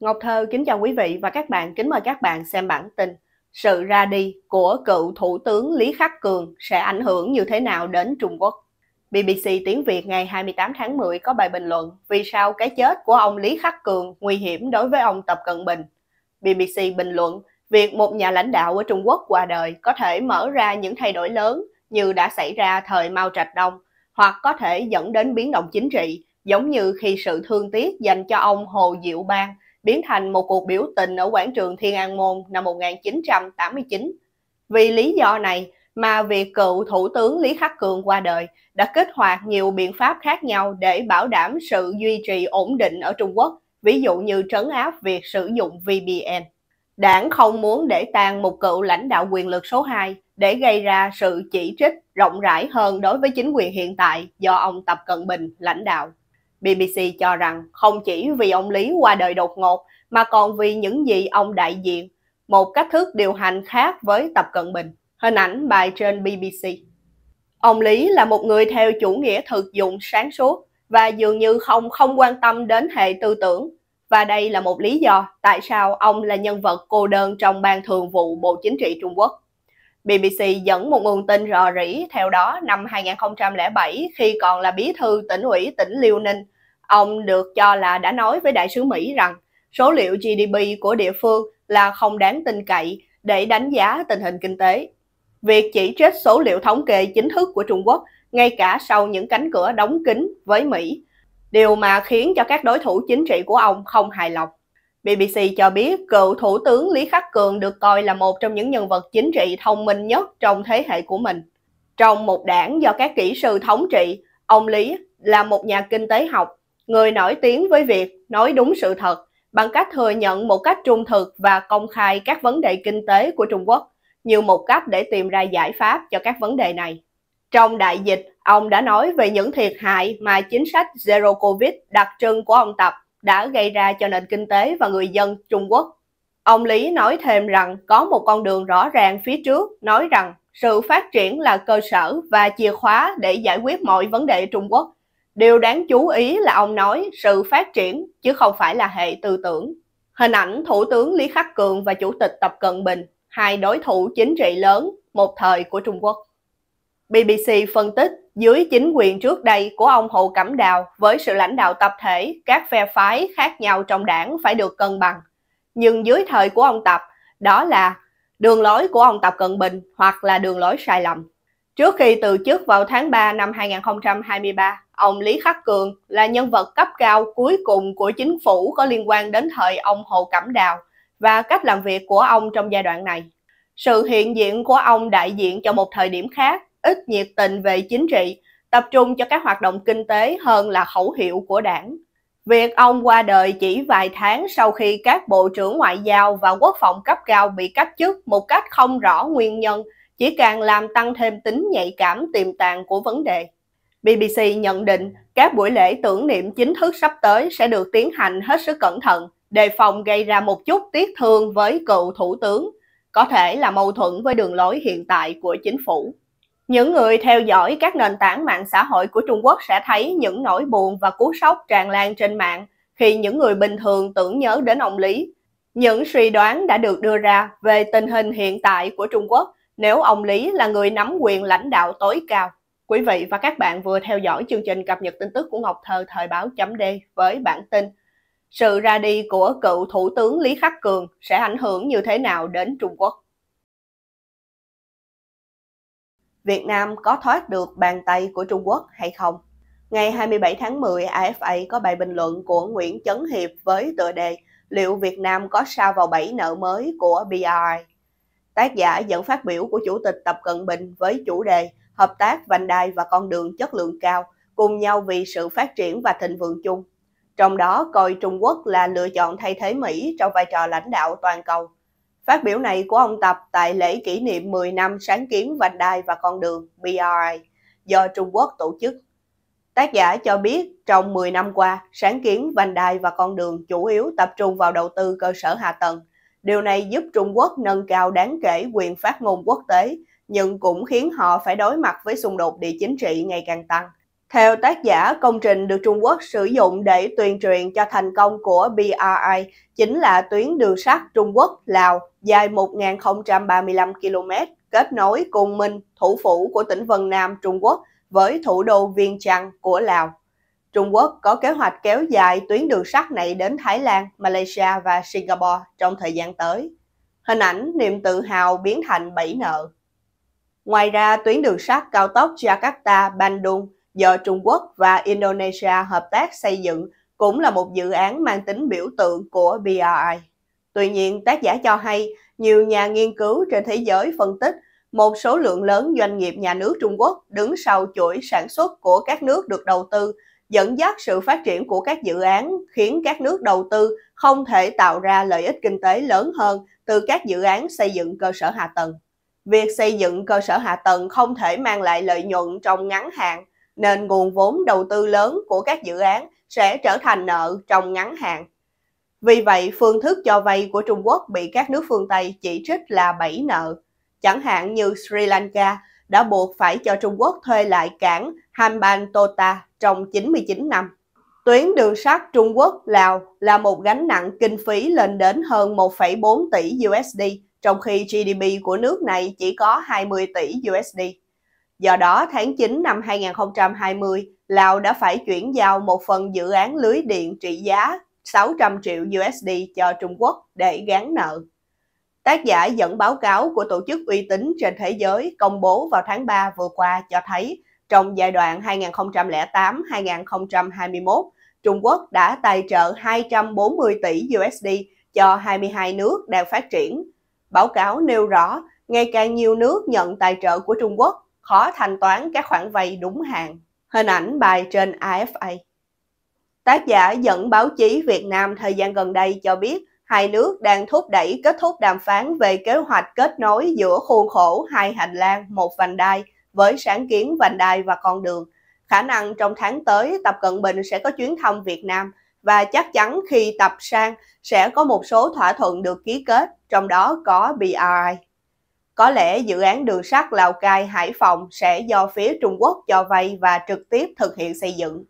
Ngọc Thơ kính chào quý vị và các bạn, kính mời các bạn xem bản tin Sự ra đi của cựu Thủ tướng Lý Khắc Cường sẽ ảnh hưởng như thế nào đến Trung Quốc? BBC Tiếng Việt ngày 28 tháng 10 có bài bình luận Vì sao cái chết của ông Lý Khắc Cường nguy hiểm đối với ông Tập Cận Bình? BBC bình luận Việc một nhà lãnh đạo ở Trung Quốc qua đời có thể mở ra những thay đổi lớn như đã xảy ra thời Mao Trạch Đông hoặc có thể dẫn đến biến động chính trị giống như khi sự thương tiếc dành cho ông Hồ Diệu Bang – biến thành một cuộc biểu tình ở quảng trường Thiên An Môn năm 1989. Vì lý do này mà việc cựu Thủ tướng Lý Khắc Cường qua đời đã kích hoạt nhiều biện pháp khác nhau để bảo đảm sự duy trì ổn định ở Trung Quốc, ví dụ như trấn áp việc sử dụng VPN. Đảng không muốn để tan một cựu lãnh đạo quyền lực số 2 để gây ra sự chỉ trích rộng rãi hơn đối với chính quyền hiện tại do ông Tập Cận Bình lãnh đạo. BBC cho rằng không chỉ vì ông Lý qua đời đột ngột mà còn vì những gì ông đại diện, một cách thức điều hành khác với Tập Cận Bình. Hình ảnh bài trên BBC. Ông Lý là một người theo chủ nghĩa thực dụng sáng suốt và dường như không không quan tâm đến hệ tư tưởng. Và đây là một lý do tại sao ông là nhân vật cô đơn trong ban thường vụ Bộ Chính trị Trung Quốc. BBC dẫn một nguồn tin rò rỉ theo đó năm 2007 khi còn là bí thư tỉnh ủy tỉnh Liêu Ninh, ông được cho là đã nói với đại sứ Mỹ rằng số liệu GDP của địa phương là không đáng tin cậy để đánh giá tình hình kinh tế. Việc chỉ trích số liệu thống kê chính thức của Trung Quốc ngay cả sau những cánh cửa đóng kín với Mỹ, điều mà khiến cho các đối thủ chính trị của ông không hài lòng. BBC cho biết cựu Thủ tướng Lý Khắc Cường được coi là một trong những nhân vật chính trị thông minh nhất trong thế hệ của mình. Trong một đảng do các kỹ sư thống trị, ông Lý là một nhà kinh tế học, người nổi tiếng với việc nói đúng sự thật bằng cách thừa nhận một cách trung thực và công khai các vấn đề kinh tế của Trung Quốc như một cách để tìm ra giải pháp cho các vấn đề này. Trong đại dịch, ông đã nói về những thiệt hại mà chính sách Zero Covid đặc trưng của ông Tập đã gây ra cho nền kinh tế và người dân Trung Quốc. Ông Lý nói thêm rằng có một con đường rõ ràng phía trước, nói rằng sự phát triển là cơ sở và chìa khóa để giải quyết mọi vấn đề Trung Quốc. Điều đáng chú ý là ông nói sự phát triển chứ không phải là hệ tư tưởng. Hình ảnh Thủ tướng Lý Khắc Cường và Chủ tịch Tập Cận Bình, hai đối thủ chính trị lớn một thời của Trung Quốc. BBC phân tích dưới chính quyền trước đây của ông Hồ Cẩm Đào với sự lãnh đạo tập thể, các phe phái khác nhau trong đảng phải được cân bằng. Nhưng dưới thời của ông Tập, đó là đường lối của ông Tập Cận Bình hoặc là đường lối sai lầm. Trước khi từ chức vào tháng 3 năm 2023, ông Lý Khắc Cường là nhân vật cấp cao cuối cùng của chính phủ có liên quan đến thời ông Hồ Cẩm Đào và cách làm việc của ông trong giai đoạn này. Sự hiện diện của ông đại diện cho một thời điểm khác ít nhiệt tình về chính trị, tập trung cho các hoạt động kinh tế hơn là khẩu hiệu của đảng. Việc ông qua đời chỉ vài tháng sau khi các bộ trưởng ngoại giao và quốc phòng cấp cao bị cách chức một cách không rõ nguyên nhân, chỉ càng làm tăng thêm tính nhạy cảm tiềm tàng của vấn đề. BBC nhận định các buổi lễ tưởng niệm chính thức sắp tới sẽ được tiến hành hết sức cẩn thận, đề phòng gây ra một chút tiếc thương với cựu thủ tướng, có thể là mâu thuẫn với đường lối hiện tại của chính phủ. Những người theo dõi các nền tảng mạng xã hội của Trung Quốc sẽ thấy những nỗi buồn và cú sốc tràn lan trên mạng khi những người bình thường tưởng nhớ đến ông Lý. Những suy đoán đã được đưa ra về tình hình hiện tại của Trung Quốc nếu ông Lý là người nắm quyền lãnh đạo tối cao. Quý vị và các bạn vừa theo dõi chương trình cập nhật tin tức của Ngọc Thơ thời báo D với bản tin Sự ra đi của cựu Thủ tướng Lý Khắc Cường sẽ ảnh hưởng như thế nào đến Trung Quốc? Việt Nam có thoát được bàn tay của Trung Quốc hay không? Ngày 27 tháng 10, AFA có bài bình luận của Nguyễn Chấn Hiệp với tựa đề Liệu Việt Nam có sa vào bẫy nợ mới của BRI? Tác giả dẫn phát biểu của Chủ tịch Tập Cận Bình với chủ đề Hợp tác vành đai và con đường chất lượng cao cùng nhau vì sự phát triển và thịnh vượng chung. Trong đó coi Trung Quốc là lựa chọn thay thế Mỹ trong vai trò lãnh đạo toàn cầu Phát biểu này của ông Tập tại lễ kỷ niệm 10 năm sáng kiến vành đai và con đường BRI do Trung Quốc tổ chức. Tác giả cho biết trong 10 năm qua, sáng kiến vành đai và con đường chủ yếu tập trung vào đầu tư cơ sở hạ tầng. Điều này giúp Trung Quốc nâng cao đáng kể quyền phát ngôn quốc tế, nhưng cũng khiến họ phải đối mặt với xung đột địa chính trị ngày càng tăng. Theo tác giả, công trình được Trung Quốc sử dụng để tuyên truyền cho thành công của BRI chính là tuyến đường sắt Trung Quốc-Lào dài 1.035 km kết nối Côn Minh, thủ phủ của tỉnh Vân Nam Trung Quốc với thủ đô Viên Chăn của Lào. Trung Quốc có kế hoạch kéo dài tuyến đường sắt này đến Thái Lan, Malaysia và Singapore trong thời gian tới. Hình ảnh niềm tự hào biến thành bẫy nợ. Ngoài ra, tuyến đường sắt cao tốc Jakarta-Bandung do Trung Quốc và Indonesia hợp tác xây dựng cũng là một dự án mang tính biểu tượng của BRI. Tuy nhiên, tác giả cho hay nhiều nhà nghiên cứu trên thế giới phân tích một số lượng lớn doanh nghiệp nhà nước Trung Quốc đứng sau chuỗi sản xuất của các nước được đầu tư, dẫn dắt sự phát triển của các dự án khiến các nước đầu tư không thể tạo ra lợi ích kinh tế lớn hơn từ các dự án xây dựng cơ sở hạ tầng. Việc xây dựng cơ sở hạ tầng không thể mang lại lợi nhuận trong ngắn hạn nên nguồn vốn đầu tư lớn của các dự án sẽ trở thành nợ trong ngắn hạn. Vì vậy, phương thức cho vay của Trung Quốc bị các nước phương Tây chỉ trích là bẫy nợ. Chẳng hạn như Sri Lanka đã buộc phải cho Trung Quốc thuê lại cảng Hambantota trong 99 năm. Tuyến đường sắt Trung Quốc-Lào là một gánh nặng kinh phí lên đến hơn 1,4 tỷ USD, trong khi GDP của nước này chỉ có 20 tỷ USD. Do đó, tháng 9 năm 2020, Lào đã phải chuyển giao một phần dự án lưới điện trị giá 600 triệu USD cho Trung Quốc để gán nợ. Tác giả dẫn báo cáo của tổ chức uy tín trên thế giới công bố vào tháng 3 vừa qua cho thấy trong giai đoạn 2008-2021, Trung Quốc đã tài trợ 240 tỷ USD cho 22 nước đang phát triển. Báo cáo nêu rõ, ngày càng nhiều nước nhận tài trợ của Trung Quốc khó thanh toán các khoản vay đúng hạn. Hình ảnh bài trên AFA. Tác giả dẫn báo chí Việt Nam thời gian gần đây cho biết hai nước đang thúc đẩy kết thúc đàm phán về kế hoạch kết nối giữa khuôn khổ hai hành lang một vành đai với sáng kiến vành đai và con đường. Khả năng trong tháng tới Tập Cận Bình sẽ có chuyến thăm Việt Nam và chắc chắn khi tập sang sẽ có một số thỏa thuận được ký kết, trong đó có BRI. Có lẽ dự án đường sắt Lào Cai Hải Phòng sẽ do phía Trung Quốc cho vay và trực tiếp thực hiện xây dựng.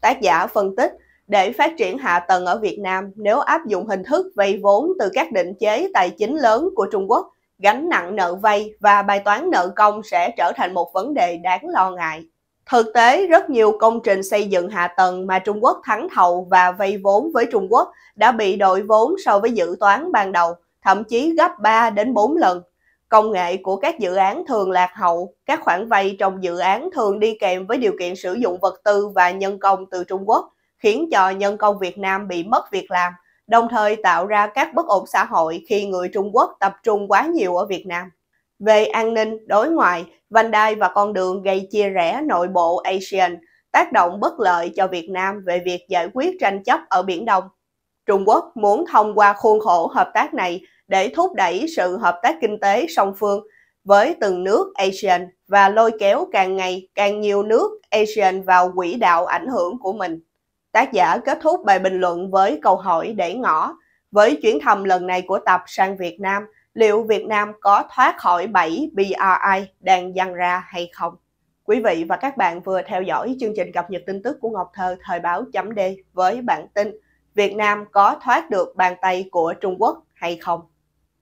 Tác giả phân tích, để phát triển hạ tầng ở Việt Nam, nếu áp dụng hình thức vay vốn từ các định chế tài chính lớn của Trung Quốc, gánh nặng nợ vay và bài toán nợ công sẽ trở thành một vấn đề đáng lo ngại. Thực tế, rất nhiều công trình xây dựng hạ tầng mà Trung Quốc thắng thầu và vay vốn với Trung Quốc đã bị đội vốn so với dự toán ban đầu, thậm chí gấp 3 đến 4 lần. Công nghệ của các dự án thường lạc hậu, các khoản vay trong dự án thường đi kèm với điều kiện sử dụng vật tư và nhân công từ Trung Quốc, khiến cho nhân công Việt Nam bị mất việc làm, đồng thời tạo ra các bất ổn xã hội khi người Trung Quốc tập trung quá nhiều ở Việt Nam. Về an ninh, đối ngoại, vành đai và con đường gây chia rẽ nội bộ ASEAN, tác động bất lợi cho Việt Nam về việc giải quyết tranh chấp ở Biển Đông. Trung Quốc muốn thông qua khuôn khổ hợp tác này để thúc đẩy sự hợp tác kinh tế song phương với từng nước ASEAN và lôi kéo càng ngày càng nhiều nước ASEAN vào quỹ đạo ảnh hưởng của mình. Tác giả kết thúc bài bình luận với câu hỏi để ngỏ. Với chuyến thăm lần này của Tập sang Việt Nam, liệu Việt Nam có thoát khỏi 7 BRI đang dăng ra hay không? Quý vị và các bạn vừa theo dõi chương trình cập nhật tin tức của Ngọc Thơ thời báo chấm D với bản tin Việt Nam có thoát được bàn tay của Trung Quốc hay không?